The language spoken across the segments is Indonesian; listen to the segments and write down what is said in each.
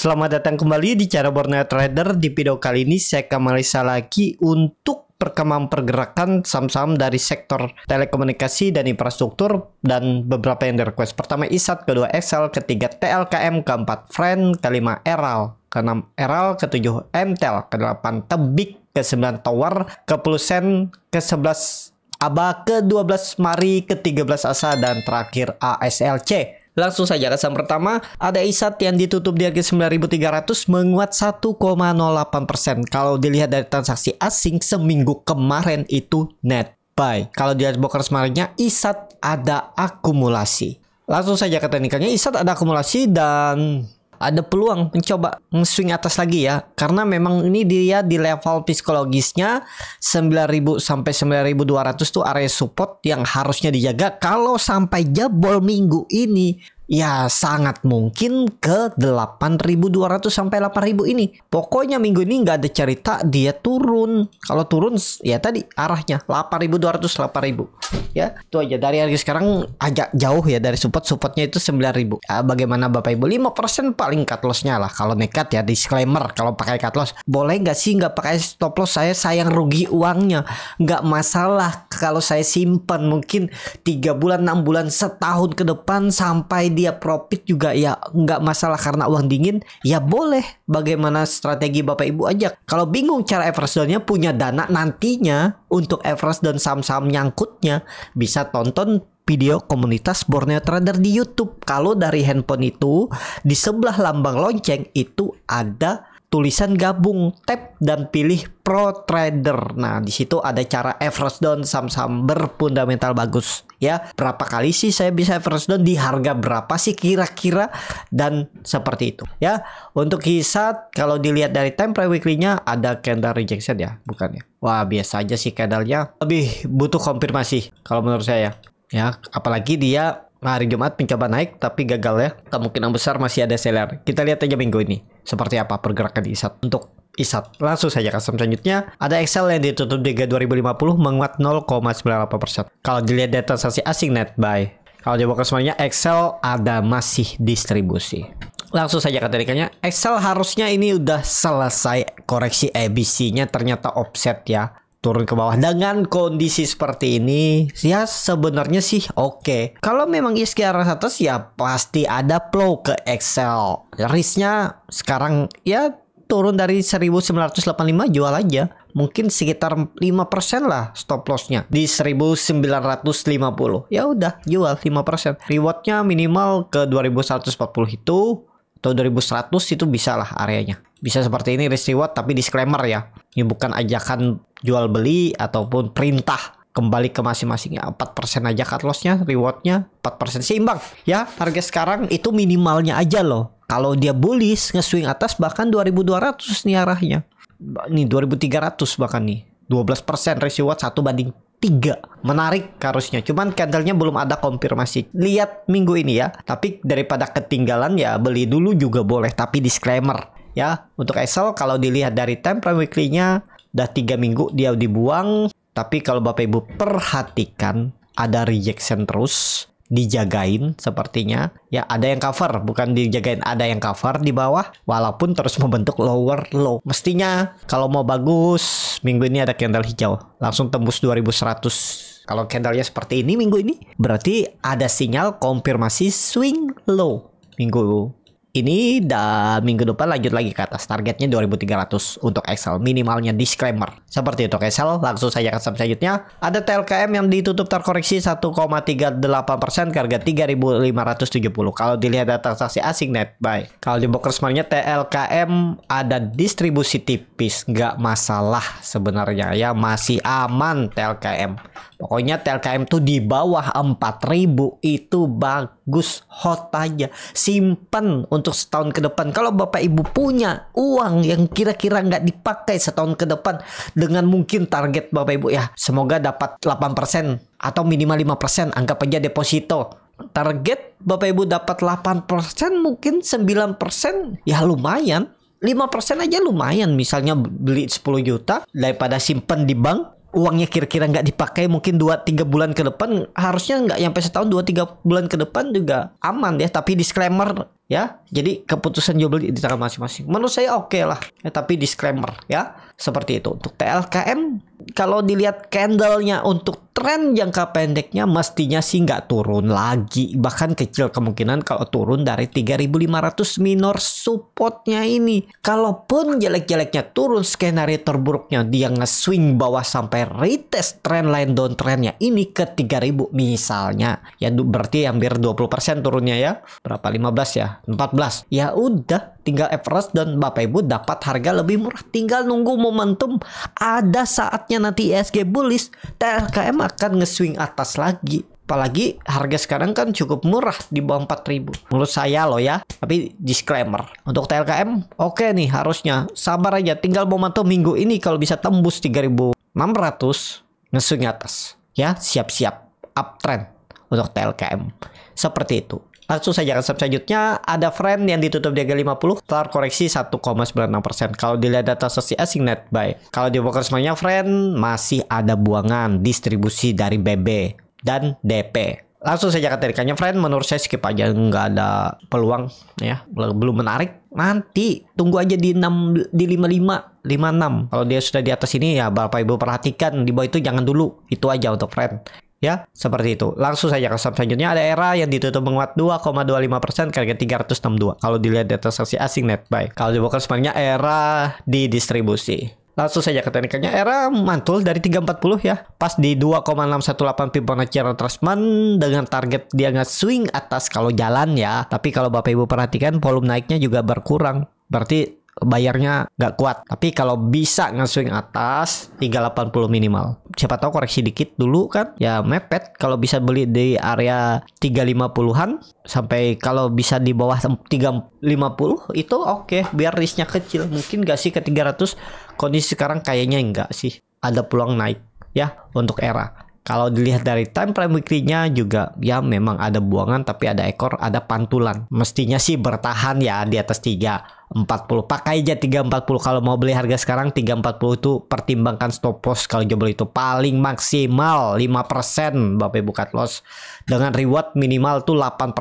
Selamat datang kembali di cara Borneo Trader. Di video kali ini saya Kamalisa lagi untuk perkembangan pergerakan saham-saham dari sektor telekomunikasi dan infrastruktur dan beberapa yang direquest. Pertama ISAT, kedua XL ketiga TLKM, keempat Friend, kelima Eral, keenam Eral, ketujuh MTEL, kedelapan Tebik, ke sembilan Tower, ke Sen ke sebelas ABA, ke-12 Mari, ke-13 ASA, dan terakhir ASLC. Langsung saja ke pertama, ada ISAT yang ditutup di harga 9.300 menguat 1,08%. Kalau dilihat dari transaksi asing seminggu kemarin itu net buy. Kalau dilihat broker semarinnya, ISAT ada akumulasi. Langsung saja ke teknikalnya, ISAT ada akumulasi dan ada peluang mencoba swing atas lagi ya karena memang ini dia di level psikologisnya 9000 sampai 9200 tuh area support yang harusnya dijaga kalau sampai jebol minggu ini ya sangat mungkin ke 8.200 sampai 8.000 ini. Pokoknya minggu ini nggak ada cerita dia turun. Kalau turun ya tadi arahnya 8.200 8.000. Ya, itu aja dari harga sekarang agak jauh ya dari support supportnya itu 9.000. Ya, bagaimana Bapak Ibu 5% paling cut loss-nya lah kalau nekat ya disclaimer kalau pakai cut loss. Boleh nggak sih nggak pakai stop loss saya sayang rugi uangnya. Nggak masalah kalau saya simpan mungkin tiga bulan enam bulan setahun ke depan sampai di dia profit juga ya nggak masalah karena uang dingin ya boleh bagaimana strategi bapak ibu aja kalau bingung cara average downnya punya dana nantinya untuk Everest dan saham-saham nyangkutnya bisa tonton video komunitas Borneo Trader di YouTube. Kalau dari handphone itu di sebelah lambang lonceng itu ada tulisan gabung tab dan pilih pro trader. Nah, di situ ada cara average down saham-saham berfundamental bagus ya. Berapa kali sih saya bisa average down di harga berapa sih kira-kira dan seperti itu ya. Untuk hisat kalau dilihat dari time frame weekly-nya ada candle rejection ya, bukan ya. Wah, biasa aja sih candle-nya. Lebih butuh konfirmasi kalau menurut saya. Ya, ya apalagi dia hari Jumat mencoba naik tapi gagal ya. Kemungkinan besar masih ada seller. Kita lihat aja minggu ini seperti apa pergerakan ISAT untuk ISAT. Langsung saja ke saham selanjutnya. Ada Excel yang ditutup di 2050 menguat 0,98%. Kalau dilihat data transaksi asing net buy. Kalau di bawah semuanya Excel ada masih distribusi. Langsung saja katalikannya. Excel harusnya ini udah selesai koreksi ABC-nya ternyata offset ya turun ke bawah dengan kondisi seperti ini ya sebenarnya sih oke okay. kalau memang ISG arah atas ya pasti ada flow ke Excel risknya sekarang ya turun dari 1985 jual aja mungkin sekitar 5% lah stop lossnya di 1950 ya udah jual 5% rewardnya minimal ke 2140 itu atau 2100 itu bisa lah areanya bisa seperti ini risk reward tapi disclaimer ya ini bukan ajakan jual beli ataupun perintah kembali ke masing-masingnya 4% aja cut lossnya rewardnya 4% seimbang ya Harga sekarang itu minimalnya aja loh kalau dia bullish nge-swing atas bahkan 2200 nih arahnya ini 2300 bahkan nih 12% risk reward 1 banding 3 menarik harusnya cuman candlenya belum ada konfirmasi lihat minggu ini ya tapi daripada ketinggalan ya beli dulu juga boleh tapi disclaimer ya untuk Excel kalau dilihat dari frame weekly-nya udah tiga minggu dia dibuang tapi kalau Bapak Ibu perhatikan ada rejection terus dijagain sepertinya ya ada yang cover bukan dijagain ada yang cover di bawah walaupun terus membentuk lower low mestinya kalau mau bagus minggu ini ada candle hijau langsung tembus 2100 kalau candlenya seperti ini minggu ini berarti ada sinyal konfirmasi swing low minggu ini dan minggu depan lanjut lagi ke atas targetnya 2300 untuk Excel minimalnya disclaimer seperti itu Excel langsung saya ke selanjutnya ada TLKM yang ditutup terkoreksi 1,38% persen harga 3570 kalau dilihat data transaksi asing net buy kalau di broker sebenarnya TLKM ada distribusi tipis nggak masalah sebenarnya ya masih aman TLKM Pokoknya TLKM tuh di bawah 4000 itu bagus hot aja. Simpen untuk setahun ke depan. Kalau Bapak Ibu punya uang yang kira-kira nggak dipakai setahun ke depan dengan mungkin target Bapak Ibu ya. Semoga dapat 8% atau minimal 5% anggap aja deposito. Target Bapak Ibu dapat 8% mungkin 9% ya lumayan. 5% aja lumayan misalnya beli 10 juta daripada simpen di bank uangnya kira-kira nggak dipakai mungkin 2-3 bulan ke depan harusnya nggak sampai setahun 2-3 bulan ke depan juga aman ya tapi disclaimer ya. Jadi keputusan jual beli di tangan masing-masing. Menurut saya oke okay lah, ya, tapi disclaimer ya. Seperti itu untuk TLKM kalau dilihat candlenya untuk tren jangka pendeknya mestinya sih nggak turun lagi bahkan kecil kemungkinan kalau turun dari 3.500 minor supportnya ini kalaupun jelek-jeleknya turun skenario terburuknya dia nge-swing bawah sampai retest trend line downtrendnya ini ke 3.000 misalnya ya berarti hampir 20% turunnya ya berapa 15 ya 14. Ya udah, tinggal Everest dan Bapak Ibu dapat harga lebih murah. Tinggal nunggu momentum ada saatnya nanti ISG e bullish, TLKM akan nge-swing atas lagi. Apalagi harga sekarang kan cukup murah di bawah 4000 Menurut saya loh ya Tapi disclaimer Untuk TLKM oke okay nih harusnya Sabar aja tinggal momentum minggu ini Kalau bisa tembus 3600 Ngeswing atas Ya siap-siap uptrend untuk TLKM seperti itu. Langsung saja ke selanjutnya, ada Friend yang ditutup di harga 50, telah koreksi 1,96%. Kalau dilihat data sesi asing net buy, kalau di broker semuanya Friend masih ada buangan distribusi dari BB dan DP langsung saja keterikannya friend menurut saya skip aja nggak ada peluang ya belum menarik nanti tunggu aja di 6 di 55 56 kalau dia sudah di atas ini ya Bapak Ibu perhatikan di bawah itu jangan dulu itu aja untuk friend ya seperti itu langsung saja ke saham selanjutnya ada era yang ditutup menguat 2,25% karena 362 kalau dilihat data saksi asing net buy kalau dibuka sebenarnya era di distribusi Langsung saja ke teknikalnya era mantul dari 340 ya. Pas di 2,618 Fibonacci retracement dengan target dia nggak swing atas kalau jalan ya. Tapi kalau Bapak Ibu perhatikan volume naiknya juga berkurang. Berarti bayarnya nggak kuat. Tapi kalau bisa nge-swing atas 380 minimal. Siapa tahu koreksi dikit dulu kan. Ya mepet kalau bisa beli di area 350-an sampai kalau bisa di bawah 350 itu oke okay. biar risknya kecil. Mungkin nggak sih ke 300 kondisi sekarang kayaknya enggak sih. Ada peluang naik ya untuk era. Kalau dilihat dari time frame weekly-nya juga ya memang ada buangan tapi ada ekor, ada pantulan. Mestinya sih bertahan ya di atas 340. Pakai aja 340 kalau mau beli harga sekarang 340 itu pertimbangkan stop loss kalau jual itu paling maksimal 5% Bapak Ibu cut loss dengan reward minimal tuh 8%.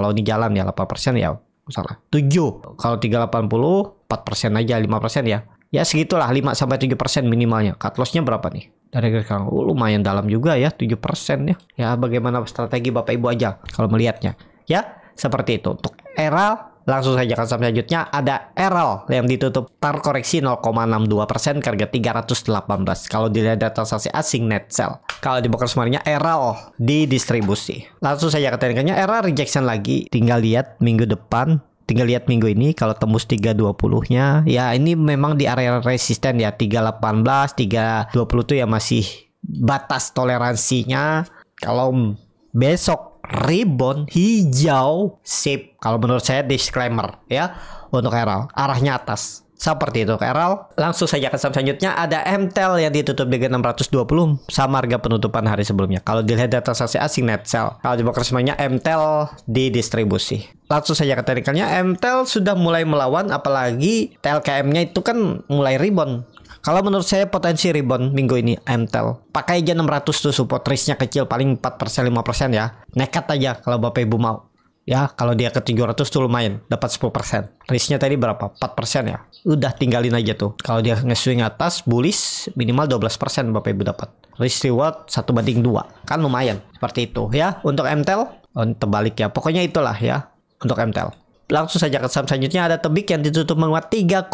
Kalau ini jalan ya 8% ya salah 7 kalau 380 4% aja 5% ya ya segitulah 5 sampai 7% minimalnya cut lossnya berapa nih dari kang oh, lumayan dalam juga ya 7% ya. Ya bagaimana strategi Bapak Ibu aja kalau melihatnya. Ya, seperti itu. Untuk Eral langsung saja ke saham selanjutnya ada Eral yang ditutup terkoreksi 0,62% ke harga 318 kalau dilihat data transaksi asing net sell kalau di broker semuanya Eral di distribusi langsung saja ke tekniknya Eral rejection lagi tinggal lihat minggu depan tinggal lihat minggu ini kalau tembus 320-nya ya ini memang di area resisten ya 318 320 tuh ya masih batas toleransinya kalau besok rebound hijau sip kalau menurut saya disclaimer ya untuk arah arahnya atas seperti itu Carol. Langsung saja ke saham selanjutnya ada MTEL yang ditutup dengan 620 sama harga penutupan hari sebelumnya. Kalau dilihat data transaksi asing net sell. Kalau dibuka semuanya MTEL didistribusi. Langsung saja ke teknikalnya MTEL sudah mulai melawan apalagi TLKM-nya itu kan mulai rebound. Kalau menurut saya potensi rebound minggu ini MTEL. Pakai aja 600 tuh support risknya kecil paling 4% 5% ya. Nekat aja kalau Bapak Ibu mau ya kalau dia ke 700 tuh lumayan dapat 10% risknya tadi berapa 4% ya udah tinggalin aja tuh kalau dia nge-swing atas bullish minimal 12% Bapak Ibu dapat risk reward satu banding dua kan lumayan seperti itu ya untuk MTEL oh, terbalik ya pokoknya itulah ya untuk MTEL langsung saja ke saham selanjutnya ada tebik yang ditutup menguat 3,39%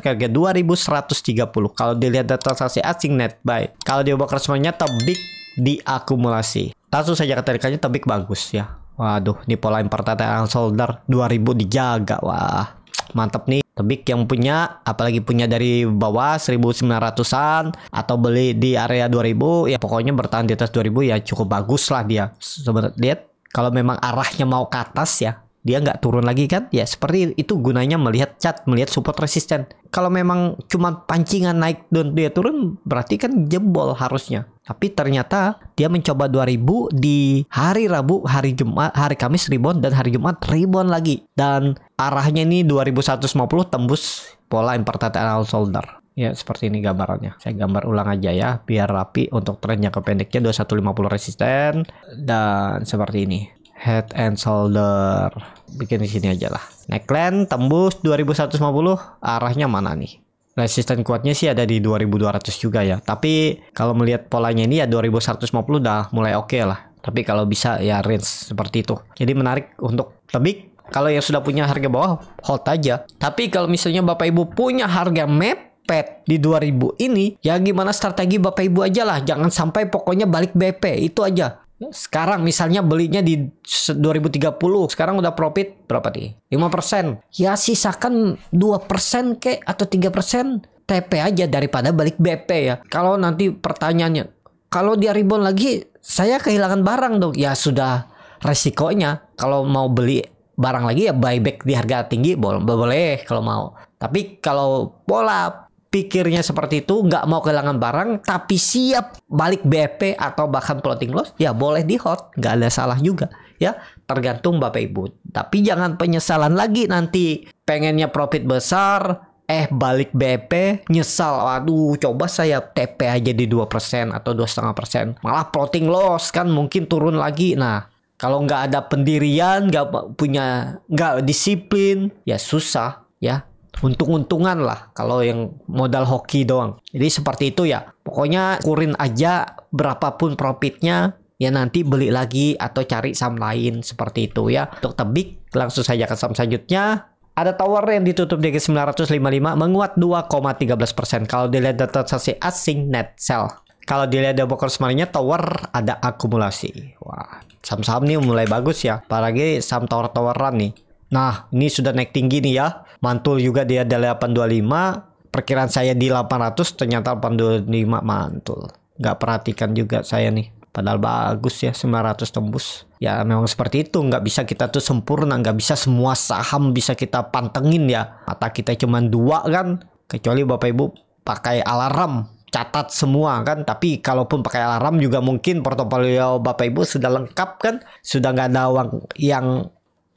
ke harga 2130 kalau dilihat data transaksi asing net buy kalau diubah semuanya tebik diakumulasi langsung saja ke tarikannya tebik bagus ya Waduh, di pola importasi solder 2000 dijaga. Wah, mantep nih. Tebik yang punya, apalagi punya dari bawah 1900-an atau beli di area 2000, ya pokoknya bertahan di atas 2000 ya cukup bagus lah dia. Sebenarnya lihat kalau memang arahnya mau ke atas ya, dia nggak turun lagi kan ya seperti itu gunanya melihat cat melihat support resisten kalau memang cuma pancingan naik dan dia turun berarti kan jebol harusnya tapi ternyata dia mencoba 2000 di hari Rabu, hari Jumat, hari Kamis rebound dan hari Jumat rebound lagi. Dan arahnya ini 2150 tembus pola inverted anal solder. Ya, seperti ini gambarannya. Saya gambar ulang aja ya, biar rapi untuk trennya jangka pendeknya 2150 resisten dan seperti ini. Head and shoulder. Bikin di sini aja lah. Neckline tembus 2150, arahnya mana nih? resisten nah, kuatnya sih ada di 2200 juga ya. Tapi kalau melihat polanya ini ya 2150 udah mulai oke okay lah. Tapi kalau bisa ya range seperti itu. Jadi menarik untuk tebik. Kalau yang sudah punya harga bawah hold aja. Tapi kalau misalnya Bapak Ibu punya harga mepet pet di 2000 ini ya gimana strategi Bapak Ibu aja lah jangan sampai pokoknya balik BP itu aja sekarang misalnya belinya di 2030 sekarang udah profit berapa nih 5% ya sisakan 2% ke atau 3% TP aja daripada balik BP ya kalau nanti pertanyaannya kalau dia rebound lagi saya kehilangan barang dong ya sudah resikonya kalau mau beli barang lagi ya buyback di harga tinggi boleh, boleh kalau mau tapi kalau pola pikirnya seperti itu, nggak mau kehilangan barang, tapi siap balik BP atau bahkan floating loss, ya boleh di hot, nggak ada salah juga, ya tergantung bapak ibu. Tapi jangan penyesalan lagi nanti pengennya profit besar, eh balik BP nyesal waduh coba saya TP aja di dua persen atau dua setengah persen, malah floating loss kan mungkin turun lagi nah kalau nggak ada pendirian nggak punya nggak disiplin ya susah ya untung-untungan lah kalau yang modal hoki doang. Jadi seperti itu ya. Pokoknya kurin aja berapapun profitnya ya nanti beli lagi atau cari saham lain seperti itu ya. Untuk tebik langsung saja ke saham selanjutnya. Ada tower yang ditutup di 955 menguat 2,13%. Kalau dilihat data transaksi asing net sell. Kalau dilihat dari broker semarinnya tower ada akumulasi. Wah, saham-saham ini mulai bagus ya. Apalagi saham tower-toweran nih. Nah, ini sudah naik tinggi nih ya. Mantul juga dia dari 825. Perkiraan saya di 800 ternyata 825 mantul. Nggak perhatikan juga saya nih. Padahal bagus ya 900 tembus. Ya memang seperti itu. Nggak bisa kita tuh sempurna. Nggak bisa semua saham bisa kita pantengin ya. Mata kita cuma dua kan. Kecuali Bapak Ibu pakai alarm catat semua kan tapi kalaupun pakai alarm juga mungkin portofolio bapak ibu sudah lengkap kan sudah nggak ada uang yang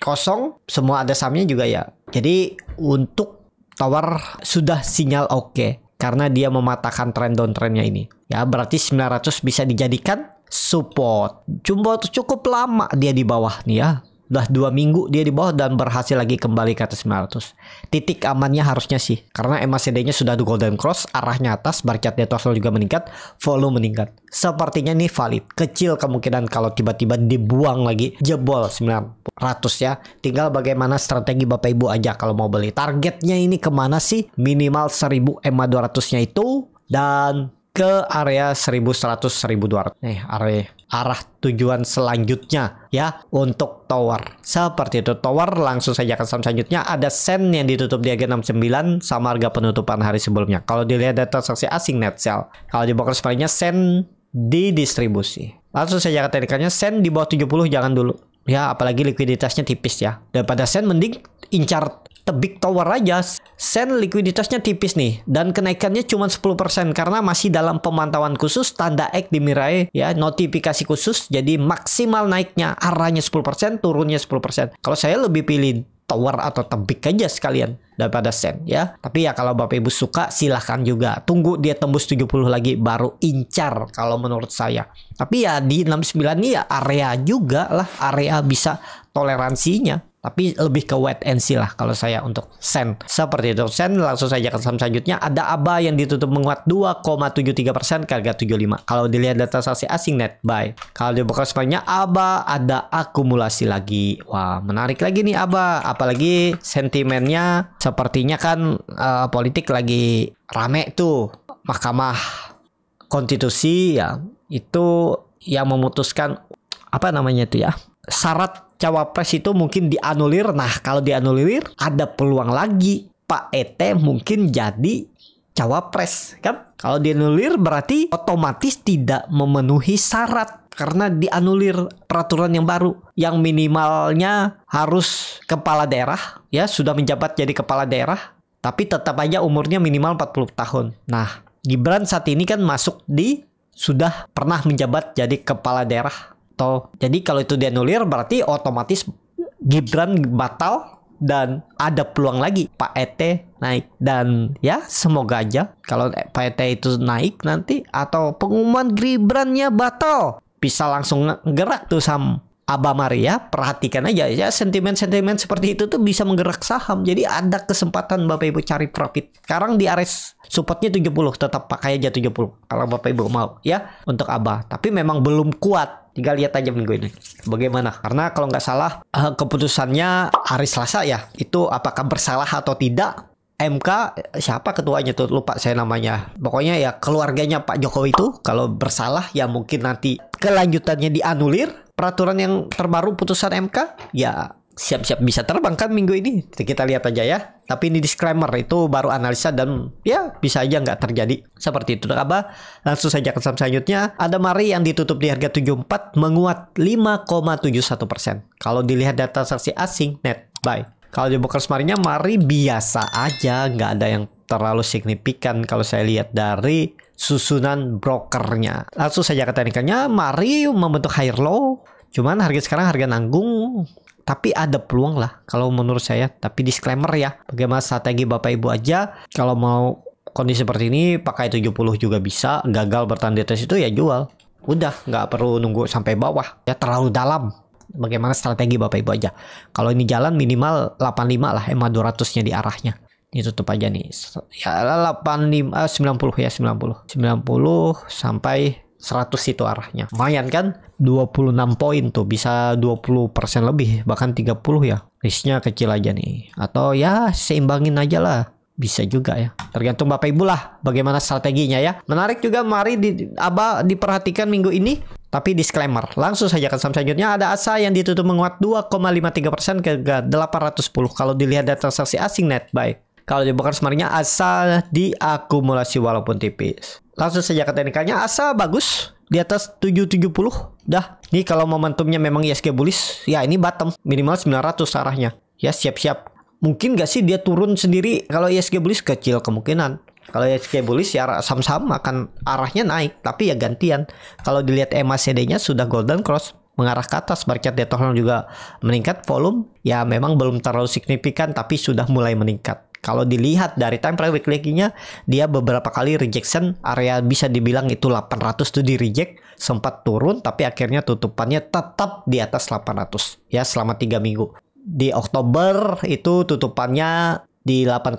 kosong semua ada samnya juga ya jadi untuk tower sudah sinyal oke okay, karena dia mematahkan tren downtrendnya ini ya berarti 900 bisa dijadikan support cuma cukup lama dia di bawah nih ya udah dua minggu dia di bawah dan berhasil lagi kembali ke atas 900 titik amannya harusnya sih karena MACD nya sudah di golden cross arahnya atas bar di atas juga meningkat volume meningkat sepertinya ini valid kecil kemungkinan kalau tiba-tiba dibuang lagi jebol 900 ya tinggal bagaimana strategi bapak ibu aja kalau mau beli targetnya ini kemana sih minimal 1000 MA 200 nya itu dan ke area 1100-1200 nih area arah tujuan selanjutnya ya untuk tower seperti itu tower langsung saja ke saham selanjutnya ada sen yang ditutup di harga 69 sama harga penutupan hari sebelumnya kalau dilihat data transaksi asing net sell kalau di broker sebenarnya sen didistribusi langsung saja ke teknikannya sen di bawah 70 jangan dulu ya apalagi likuiditasnya tipis ya daripada sen mending incar The Big Tower aja sen likuiditasnya tipis nih dan kenaikannya cuma 10% karena masih dalam pemantauan khusus tanda X di Mirai ya notifikasi khusus jadi maksimal naiknya arahnya 10% turunnya 10%. Kalau saya lebih pilih tower atau tebik aja sekalian daripada sen ya. Tapi ya kalau Bapak Ibu suka silahkan juga tunggu dia tembus 70 lagi baru incar kalau menurut saya. Tapi ya di 69 ini ya area juga lah area bisa toleransinya. Tapi lebih ke wet and see lah kalau saya untuk sen. Seperti itu. Sen langsung saja ke saham selanjutnya. Ada ABA yang ditutup menguat 2,73% ke harga 75. Kalau dilihat data saksi asing net buy. Kalau di bekas ABA ada akumulasi lagi. Wah menarik lagi nih ABA. Apalagi sentimennya sepertinya kan uh, politik lagi rame tuh. Mahkamah konstitusi ya itu yang memutuskan apa namanya itu ya syarat cawapres itu mungkin dianulir. Nah, kalau dianulir ada peluang lagi Pak ET mungkin jadi cawapres kan kalau dianulir berarti otomatis tidak memenuhi syarat karena dianulir peraturan yang baru yang minimalnya harus kepala daerah ya sudah menjabat jadi kepala daerah tapi tetap aja umurnya minimal 40 tahun. Nah, Gibran saat ini kan masuk di sudah pernah menjabat jadi kepala daerah atau jadi kalau itu dianulir berarti otomatis Gibran batal dan ada peluang lagi Pak ET naik dan ya semoga aja kalau Pak ET itu naik nanti atau pengumuman Gibrannya batal bisa langsung gerak tuh sam Aba Maria perhatikan aja ya sentimen-sentimen seperti itu tuh bisa menggerak saham jadi ada kesempatan Bapak Ibu cari profit sekarang di Ares supportnya 70 tetap pakai aja 70 kalau Bapak Ibu mau ya untuk Aba tapi memang belum kuat tinggal lihat aja minggu ini bagaimana karena kalau nggak salah eh, keputusannya hari Selasa ya itu apakah bersalah atau tidak MK siapa ketuanya tuh lupa saya namanya pokoknya ya keluarganya Pak Jokowi itu kalau bersalah ya mungkin nanti kelanjutannya dianulir peraturan yang terbaru putusan MK ya siap-siap bisa terbang kan minggu ini. Kita lihat aja ya. Tapi ini disclaimer itu baru analisa dan ya bisa aja nggak terjadi seperti itu. Apa? Langsung saja ke saham selanjutnya. Ada Mari yang ditutup di harga 74 menguat 5,71 persen. Kalau dilihat data saksi asing net buy. Kalau di broker semarinya Mari biasa aja, nggak ada yang terlalu signifikan kalau saya lihat dari susunan brokernya. Langsung saja ke teknikalnya, Mari membentuk higher low, cuman harga sekarang harga nanggung tapi ada peluang lah kalau menurut saya tapi disclaimer ya bagaimana strategi bapak ibu aja kalau mau kondisi seperti ini pakai 70 juga bisa gagal bertahan di atas itu ya jual udah nggak perlu nunggu sampai bawah ya terlalu dalam bagaimana strategi bapak ibu aja kalau ini jalan minimal 85 lah EMA 200 nya di arahnya ini tutup aja nih ya 85 90 eh, ya 90 90 sampai 100 itu arahnya. Lumayan kan? 26 poin tuh bisa 20% lebih bahkan 30 ya. Risknya kecil aja nih. Atau ya seimbangin aja lah. Bisa juga ya. Tergantung Bapak Ibu lah bagaimana strateginya ya. Menarik juga mari di, Aba diperhatikan minggu ini. Tapi disclaimer, langsung saja ke saham selanjutnya ada ASA yang ditutup menguat 2,53% ke 810 kalau dilihat dari transaksi asing net buy. Kalau dibuka semarinnya ASA diakumulasi walaupun tipis langsung saja ke teknikalnya asa bagus di atas 770 dah ini kalau momentumnya memang ISG bullish ya ini bottom minimal 900 arahnya ya siap-siap mungkin gak sih dia turun sendiri kalau ISG bullish kecil kemungkinan kalau ISG bullish ya saham-saham akan arahnya naik tapi ya gantian kalau dilihat MACD nya sudah golden cross mengarah ke atas market detournya juga meningkat volume ya memang belum terlalu signifikan tapi sudah mulai meningkat kalau dilihat dari template weekly-nya, dia beberapa kali rejection area bisa dibilang itu 800 itu di reject, sempat turun tapi akhirnya tutupannya tetap di atas 800 ya selama 3 minggu. Di Oktober itu tutupannya di 805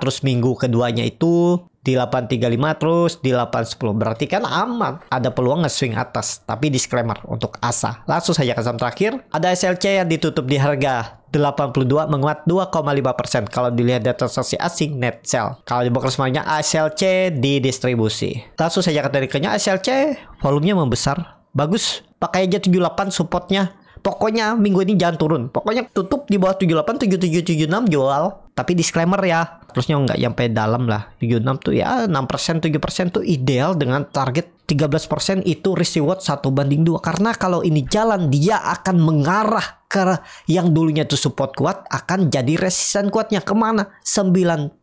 terus minggu keduanya itu di 835 terus di 810 berarti kan aman ada peluang nge-swing atas tapi disclaimer untuk ASA langsung saja ke saham terakhir ada SLC yang ditutup di harga 82 menguat 2,5% kalau dilihat data transaksi asing net sell. Kalau di broker semuanya ASLC di distribusi. Langsung saja ke tekniknya ASLC volumenya membesar. Bagus. Pakai aja 78 supportnya. Pokoknya minggu ini jangan turun. Pokoknya tutup di bawah 78 7776 jual. Tapi disclaimer ya. Terusnya nggak sampai dalam lah. 76 tuh ya 6% 7% tuh ideal dengan target 13% itu risk reward 1 banding 2 karena kalau ini jalan dia akan mengarah ke yang dulunya itu support kuat akan jadi resisten kuatnya kemana 90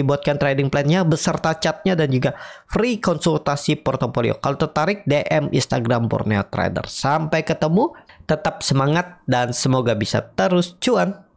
dibuatkan trading plan-nya beserta chat-nya dan juga free konsultasi portofolio. Kalau tertarik DM Instagram Borneo Trader. Sampai ketemu, tetap semangat dan semoga bisa terus cuan.